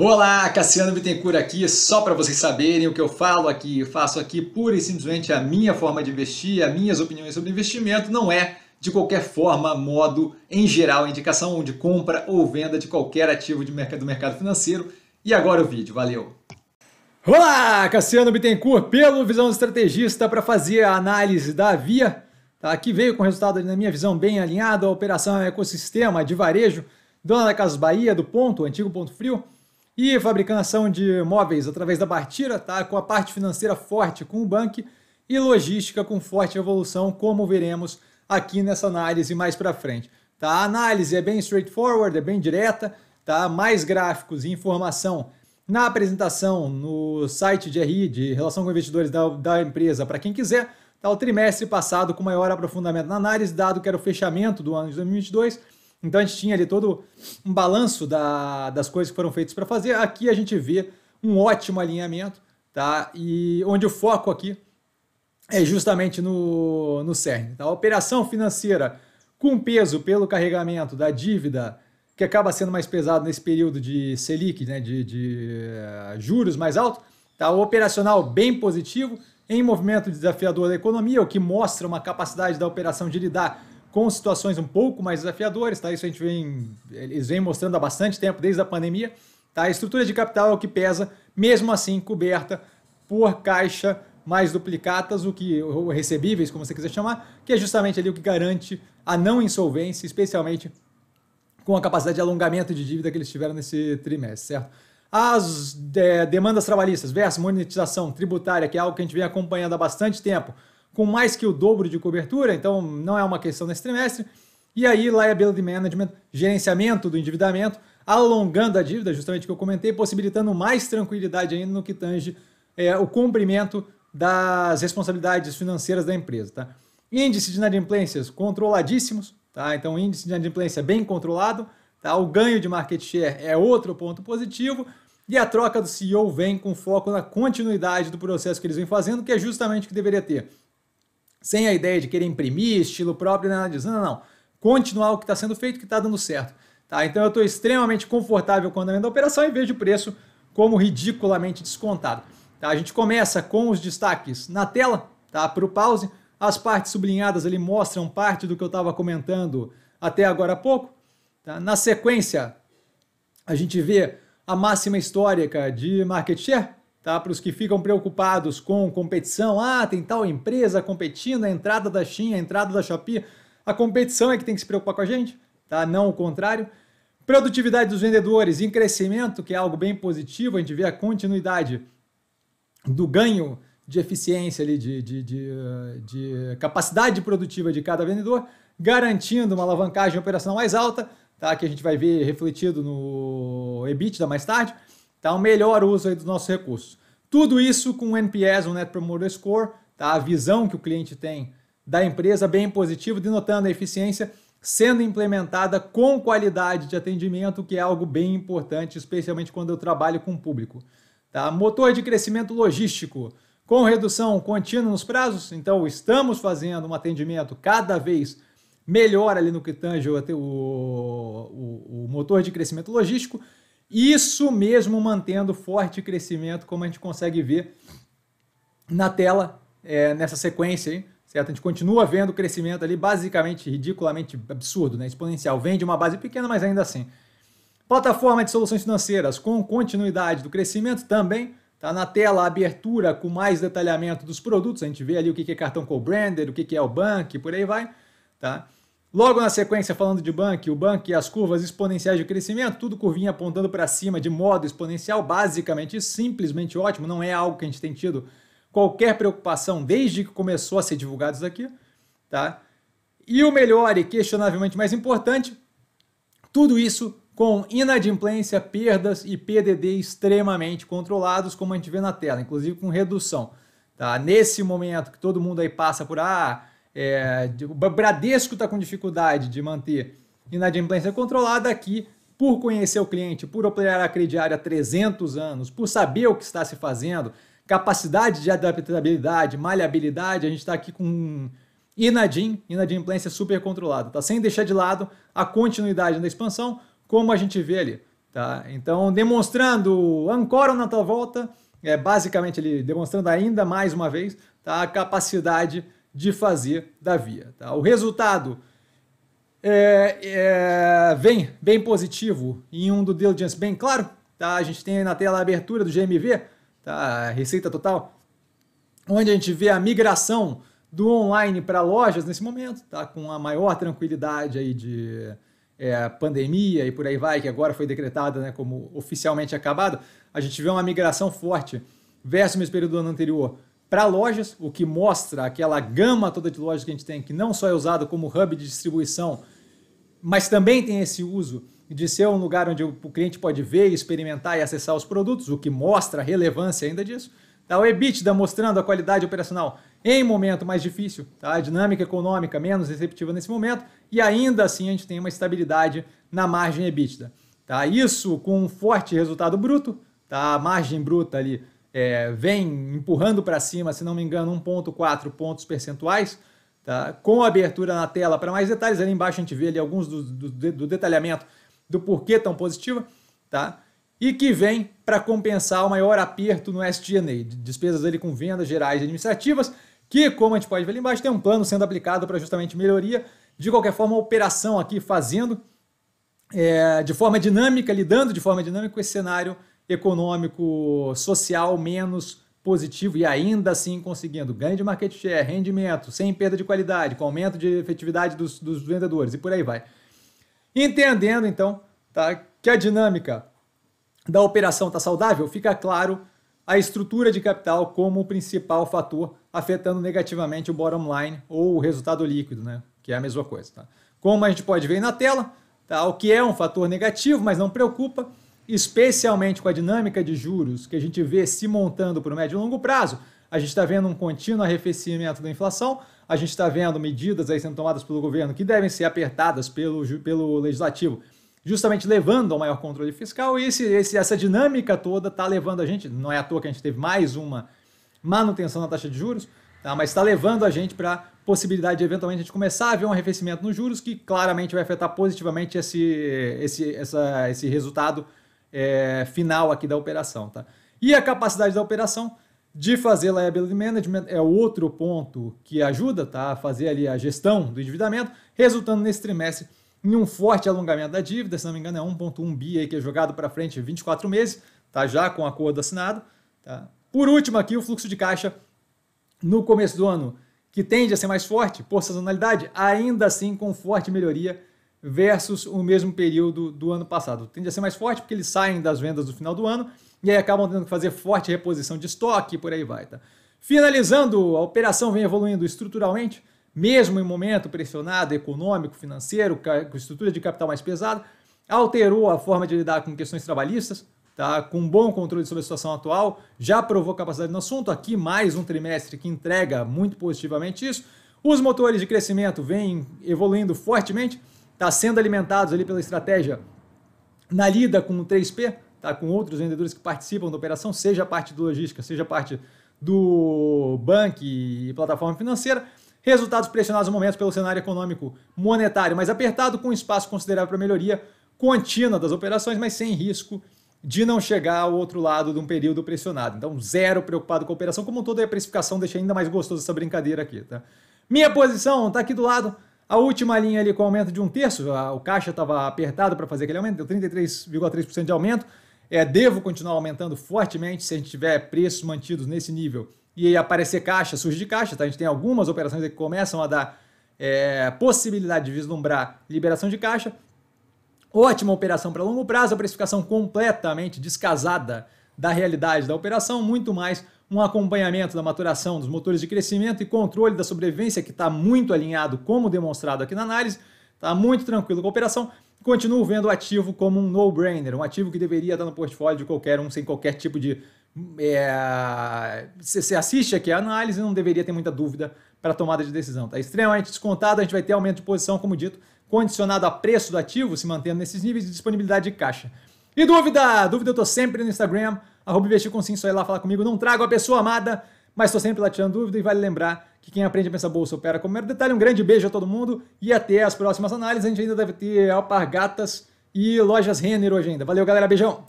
Olá, Cassiano Bittencourt aqui, só para vocês saberem o que eu falo aqui, eu faço aqui pura e simplesmente a minha forma de investir, as minhas opiniões sobre investimento, não é de qualquer forma, modo, em geral, indicação de compra ou venda de qualquer ativo de mercado, do mercado financeiro. E agora o vídeo, valeu! Olá, Cassiano Bittencourt, pelo Visão Estrategista, para fazer a análise da Via, tá? que veio com resultado, na minha visão, bem alinhado à operação ecossistema de varejo, dona da Casa Bahia, do Ponto, antigo Ponto Frio, e fabricação de móveis através da Bartira, tá? com a parte financeira forte com o Bank e logística com forte evolução, como veremos aqui nessa análise mais para frente. Tá? A análise é bem straightforward, é bem direta, tá? mais gráficos e informação na apresentação no site de RI, de Relação com Investidores da, da empresa, para quem quiser. Tá? O trimestre passado com maior aprofundamento na análise, dado que era o fechamento do ano de 2022 então a gente tinha ali todo um balanço da, das coisas que foram feitas para fazer. Aqui a gente vê um ótimo alinhamento, tá? E onde o foco aqui é justamente no, no CERN. Tá? A operação financeira com peso pelo carregamento da dívida, que acaba sendo mais pesado nesse período de Selic, né? de, de eh, juros mais alto, tá? o operacional bem positivo, em movimento desafiador da economia, o que mostra uma capacidade da operação de lidar com situações um pouco mais desafiadoras, tá? Isso a gente vem, eles vêm mostrando há bastante tempo, desde a pandemia, tá? A estrutura de capital é o que pesa, mesmo assim coberta por caixa mais duplicatas, o que ou recebíveis, como você quiser chamar, que é justamente ali o que garante a não insolvência, especialmente com a capacidade de alongamento de dívida que eles tiveram nesse trimestre, certo? As eh, demandas trabalhistas versus monetização tributária, que é algo que a gente vem acompanhando há bastante tempo, com mais que o dobro de cobertura, então não é uma questão nesse trimestre. E aí, liability management, gerenciamento do endividamento, alongando a dívida, justamente que eu comentei, possibilitando mais tranquilidade ainda no que tange é, o cumprimento das responsabilidades financeiras da empresa. Tá? Índice de inadimplências controladíssimos, tá? então índice de inadimplência bem controlado, tá? o ganho de market share é outro ponto positivo, e a troca do CEO vem com foco na continuidade do processo que eles vêm fazendo, que é justamente o que deveria ter sem a ideia de querer imprimir estilo próprio, nada disso. Não, não, Continuar o que está sendo feito, que está dando certo. Tá? Então eu estou extremamente confortável com o andamento da operação e vejo o preço como ridiculamente descontado. Tá? A gente começa com os destaques na tela, tá? para o pause. As partes sublinhadas ali mostram parte do que eu estava comentando até agora há pouco. Tá? Na sequência, a gente vê a máxima histórica de market share, Tá? Para os que ficam preocupados com competição, ah, tem tal empresa competindo, a entrada da Shein, a entrada da Shopee, a competição é que tem que se preocupar com a gente, tá? não o contrário. Produtividade dos vendedores em crescimento, que é algo bem positivo, a gente vê a continuidade do ganho de eficiência, ali, de, de, de, de capacidade produtiva de cada vendedor, garantindo uma alavancagem operacional mais alta, tá? que a gente vai ver refletido no EBITDA mais tarde. Tá? O melhor uso aí dos nossos recursos. Tudo isso com o NPS, o Net Promoter Score, tá? a visão que o cliente tem da empresa, bem positivo, denotando a eficiência sendo implementada com qualidade de atendimento, que é algo bem importante, especialmente quando eu trabalho com o público. Tá? Motor de crescimento logístico, com redução contínua nos prazos, então estamos fazendo um atendimento cada vez melhor ali no que tange o, o, o motor de crescimento logístico, isso mesmo mantendo forte crescimento, como a gente consegue ver na tela, é, nessa sequência aí, certo? A gente continua vendo o crescimento ali, basicamente, ridiculamente absurdo, né? Exponencial. Vem de uma base pequena, mas ainda assim. Plataforma de soluções financeiras com continuidade do crescimento também. Tá na tela a abertura com mais detalhamento dos produtos. A gente vê ali o que é cartão co-branded, o que é o banco, por aí vai. Tá? Logo na sequência, falando de Bank, o Bank e as curvas exponenciais de crescimento, tudo curvinha apontando para cima de modo exponencial, basicamente simplesmente ótimo, não é algo que a gente tem tido qualquer preocupação desde que começou a ser divulgado isso aqui, tá? E o melhor e questionavelmente mais importante, tudo isso com inadimplência, perdas e PDD extremamente controlados, como a gente vê na tela, inclusive com redução. Tá? Nesse momento que todo mundo aí passa por ah, é, o Bradesco está com dificuldade de manter inadimplência controlada aqui, por conhecer o cliente, por operar a crediária há 300 anos, por saber o que está se fazendo, capacidade de adaptabilidade, malhabilidade, a gente está aqui com inadim, inadimplência super controlada, tá? Sem deixar de lado a continuidade da expansão, como a gente vê ali, tá? Então, demonstrando ancora na tua volta, é basicamente ele demonstrando ainda mais uma vez, tá? A capacidade de fazer da via. Tá? O resultado é, é, vem bem positivo em um do diligence bem claro. Tá? A gente tem na tela a abertura do GMV, tá? receita total, onde a gente vê a migração do online para lojas nesse momento, tá? com a maior tranquilidade aí de é, pandemia e por aí vai, que agora foi decretada né, como oficialmente acabado, a gente vê uma migração forte versus o mesmo período do ano anterior para lojas, o que mostra aquela gama toda de lojas que a gente tem, que não só é usado como hub de distribuição, mas também tem esse uso de ser um lugar onde o cliente pode ver, experimentar e acessar os produtos, o que mostra a relevância ainda disso. Tá? O EBITDA mostrando a qualidade operacional em momento mais difícil, tá? a dinâmica econômica menos receptiva nesse momento, e ainda assim a gente tem uma estabilidade na margem EBITDA. Tá? Isso com um forte resultado bruto, tá? a margem bruta ali é, vem empurrando para cima, se não me engano, 1,4 pontos percentuais, tá? com a abertura na tela. Para mais detalhes, ali embaixo a gente vê ali alguns do, do, do detalhamento do porquê tão positiva, tá? e que vem para compensar o maior aperto no SG&A, despesas ali com vendas gerais e administrativas, que, como a gente pode ver ali embaixo, tem um plano sendo aplicado para justamente melhoria. De qualquer forma, a operação aqui fazendo é, de forma dinâmica, lidando de forma dinâmica com esse cenário econômico, social menos positivo e ainda assim conseguindo ganho de market share, rendimento, sem perda de qualidade, com aumento de efetividade dos, dos vendedores e por aí vai. Entendendo então tá, que a dinâmica da operação está saudável, fica claro a estrutura de capital como o principal fator afetando negativamente o bottom line ou o resultado líquido, né? que é a mesma coisa. Tá? Como a gente pode ver na tela, tá, o que é um fator negativo, mas não preocupa, especialmente com a dinâmica de juros que a gente vê se montando para o médio e longo prazo, a gente está vendo um contínuo arrefecimento da inflação, a gente está vendo medidas aí sendo tomadas pelo governo que devem ser apertadas pelo, pelo legislativo, justamente levando ao maior controle fiscal, e esse, esse essa dinâmica toda está levando a gente, não é à toa que a gente teve mais uma manutenção na taxa de juros, tá? mas está levando a gente para possibilidade de eventualmente a gente começar a ver um arrefecimento nos juros que claramente vai afetar positivamente esse, esse, essa, esse resultado é, final aqui da operação. Tá? E a capacidade da operação de fazer liability management é outro ponto que ajuda tá? a fazer ali a gestão do endividamento, resultando nesse trimestre em um forte alongamento da dívida, se não me engano é 1.1 bi aí que é jogado para frente 24 meses, tá já com o acordo assinado. Tá? Por último aqui, o fluxo de caixa no começo do ano, que tende a ser mais forte por sazonalidade, ainda assim com forte melhoria versus o mesmo período do ano passado. Tende a ser mais forte porque eles saem das vendas do final do ano e aí acabam tendo que fazer forte reposição de estoque e por aí vai, tá? Finalizando, a operação vem evoluindo estruturalmente, mesmo em momento pressionado econômico, financeiro, com estrutura de capital mais pesada, alterou a forma de lidar com questões trabalhistas, tá? com bom controle sobre a situação atual, já provou capacidade no assunto, aqui mais um trimestre que entrega muito positivamente isso. Os motores de crescimento vêm evoluindo fortemente, está sendo alimentados ali pela estratégia na lida com o 3P, tá? com outros vendedores que participam da operação, seja a parte do logística, seja a parte do banco e plataforma financeira. Resultados pressionados no momento pelo cenário econômico monetário mais apertado, com espaço considerável para melhoria contínua das operações, mas sem risco de não chegar ao outro lado de um período pressionado. Então, zero preocupado com a operação como um todo, a precificação deixa ainda mais gostosa essa brincadeira aqui. Tá? Minha posição está aqui do lado a última linha ali com aumento de um terço, a, o caixa estava apertado para fazer aquele aumento, deu 33,3% de aumento. É, devo continuar aumentando fortemente se a gente tiver preços mantidos nesse nível e aparecer caixa, surge de caixa, tá? A gente tem algumas operações que começam a dar é, possibilidade de vislumbrar liberação de caixa. Ótima operação para longo prazo, a precificação completamente descasada da realidade da operação, muito mais um acompanhamento da maturação dos motores de crescimento e controle da sobrevivência, que está muito alinhado, como demonstrado aqui na análise, está muito tranquilo com a operação. Continuo vendo o ativo como um no-brainer, um ativo que deveria estar no portfólio de qualquer um, sem qualquer tipo de. É, você é... assiste aqui a análise não deveria ter muita dúvida para tomada de decisão. Está extremamente descontado, a gente vai ter aumento de posição, como dito, condicionado a preço do ativo, se mantendo nesses níveis de disponibilidade de caixa. E dúvida? Dúvida eu estou sempre no Instagram arroba investir com sim, só ir lá falar comigo. Não trago a pessoa amada, mas estou sempre lá tirando dúvida e vale lembrar que quem aprende a pensar bolsa opera como mero detalhe. Um grande beijo a todo mundo e até as próximas análises. A gente ainda deve ter alpargatas e lojas Renner hoje ainda. Valeu, galera. Beijão!